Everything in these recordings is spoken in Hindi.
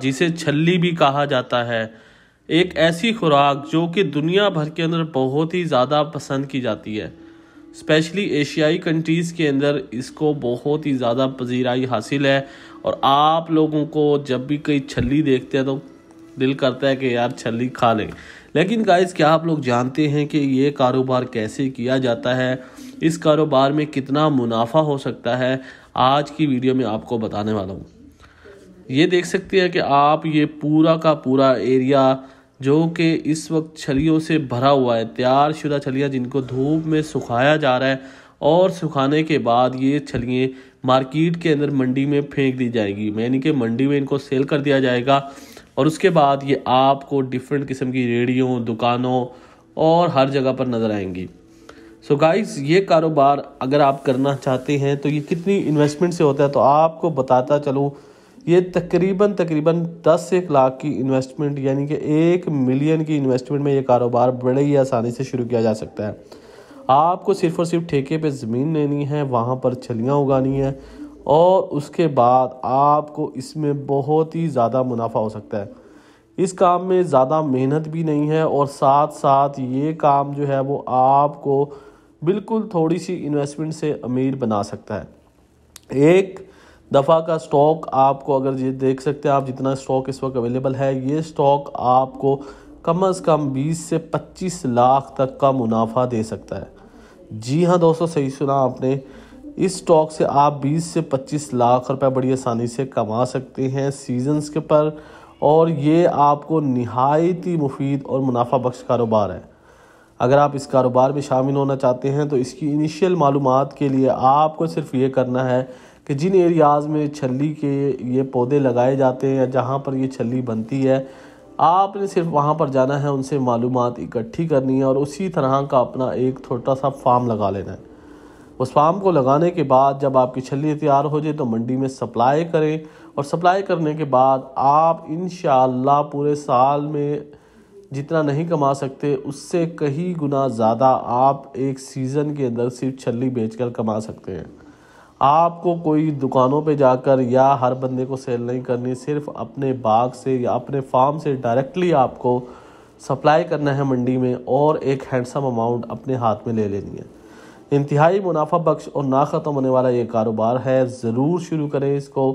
जिसे छल्ली भी कहा जाता है एक ऐसी खुराक जो कि दुनिया भर के अंदर बहुत ही ज़्यादा पसंद की जाती है स्पेशली एशियाई कंट्रीज़ के अंदर इसको बहुत ही ज़्यादा पजीराई हासिल है और आप लोगों को जब भी कोई छली देखते हैं तो दिल करता है कि यार छली खा लें लेकिन गाइस क्या आप लोग जानते हैं कि ये कारोबार कैसे किया जाता है इस कारोबार में कितना मुनाफा हो सकता है आज की वीडियो में आपको बताने वाला हूँ ये देख सकते हैं कि आप ये पूरा का पूरा एरिया जो कि इस वक्त छलियों से भरा हुआ है तैयारशुदा छलियाँ जिनको धूप में सुखाया जा रहा है और सुखाने के बाद ये छलियाँ मार्केट के अंदर मंडी में फेंक दी जाएगी यानी कि मंडी में इनको सेल कर दिया जाएगा और उसके बाद ये आपको डिफरेंट किस्म की रेड़ियों दुकानों और हर जगह पर नज़र आएंगी सो so गाइस ये कारोबार अगर आप करना चाहते हैं तो ये कितनी इन्वेस्टमेंट से होता है तो आपको बताता चलूँ ये तकरीबन तकरीबन दस एक लाख की इन्वेस्टमेंट यानी कि एक मिलियन की इन्वेस्टमेंट में ये कारोबार बड़े ही आसानी से शुरू किया जा सकता है आपको सिर्फ और सिर्फ ठेके पे ज़मीन लेनी है वहाँ पर छलियाँ उगानी है और उसके बाद आपको इसमें बहुत ही ज़्यादा मुनाफा हो सकता है इस काम में ज़्यादा मेहनत भी नहीं है और साथ साथ ये काम जो है वो आपको बिल्कुल थोड़ी सी इन्वेस्टमेंट से अमीर बना सकता है एक दफ़ा का स्टॉक आपको अगर ये देख सकते हैं आप जितना स्टॉक इस वक्त अवेलेबल है ये स्टॉक आपको कम अज़ कम 20 से 25 लाख तक का मुनाफा दे सकता है जी हाँ दोस्तों सही सुना आपने इस स्टॉक से आप 20 से 25 लाख रुपए बड़ी आसानी से कमा सकते हैं सीजन्स के पर और ये आपको नहायत ही मुफीद और मुनाफा बख्श कारोबार है अगर आप इस कारोबार में शामिल होना चाहते हैं तो इसकी इनिशियल मालूम के लिए आपको सिर्फ ये करना है कि जिन एरियाज़ में छली के ये पौधे लगाए जाते हैं या जहाँ पर ये छली बनती है आपने सिर्फ वहाँ पर जाना है उनसे मालूम इकट्ठी करनी है और उसी तरह का अपना एक छोटा सा फार्म लगा लेना है उस फार्म को लगाने के बाद जब आपकी छली तैयार हो जाए तो मंडी में सप्लाई करें और सप्लाई करने के बाद आप इन पूरे साल में जितना नहीं कमा सकते उससे कहीं गुना ज़्यादा आप एक सीज़न के अंदर सिर्फ छली बेचकर कमा सकते हैं आपको कोई दुकानों पे जाकर या हर बंदे को सेल नहीं करनी सिर्फ अपने बाग से या अपने फार्म से डायरेक्टली आपको सप्लाई करना है मंडी में और एक हैंडसम अमाउंट अपने हाथ में ले लेनी है इंतहाई मुनाफा बख्श और ना ख़त्म होने वाला ये कारोबार है ज़रूर शुरू करें इसको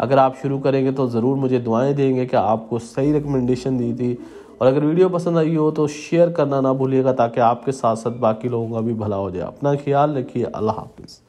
अगर आप शुरू करेंगे तो ज़रूर मुझे दुआएं देंगे कि आपको सही रिकमेंडेशन दी थी और अगर वीडियो पसंद आई हो तो शेयर करना ना भूलिएगा ताकि आपके साथ साथ बाकी लोगों का भी भला हो जाए अपना ख्याल रखिए अल्लाह हाफिज़